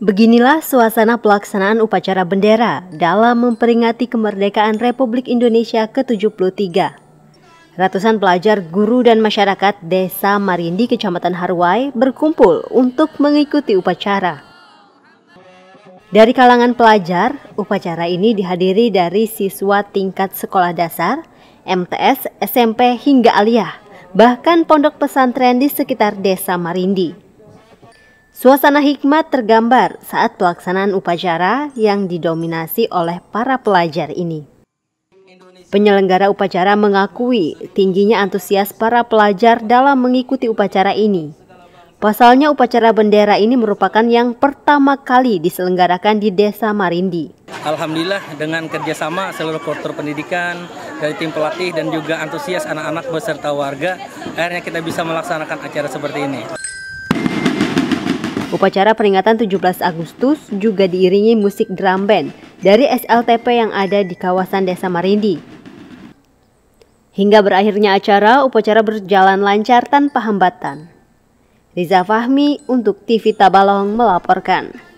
Beginilah suasana pelaksanaan upacara bendera dalam memperingati kemerdekaan Republik Indonesia ke-73. Ratusan pelajar, guru, dan masyarakat Desa Marindi, Kecamatan Harwai berkumpul untuk mengikuti upacara. Dari kalangan pelajar, upacara ini dihadiri dari siswa tingkat sekolah dasar, MTS, SMP, hingga aliyah, bahkan pondok pesantren di sekitar Desa Marindi. Suasana hikmat tergambar saat pelaksanaan upacara yang didominasi oleh para pelajar ini. Penyelenggara upacara mengakui tingginya antusias para pelajar dalam mengikuti upacara ini. Pasalnya upacara bendera ini merupakan yang pertama kali diselenggarakan di Desa Marindi. Alhamdulillah dengan kerjasama seluruh kultur pendidikan, dari tim pelatih dan juga antusias anak-anak beserta warga, akhirnya kita bisa melaksanakan acara seperti ini. Upacara peringatan 17 Agustus juga diiringi musik drum band dari SLTP yang ada di kawasan Desa Marindi. Hingga berakhirnya acara, upacara berjalan lancar tanpa hambatan. Riza Fahmi untuk TV Tabalong melaporkan.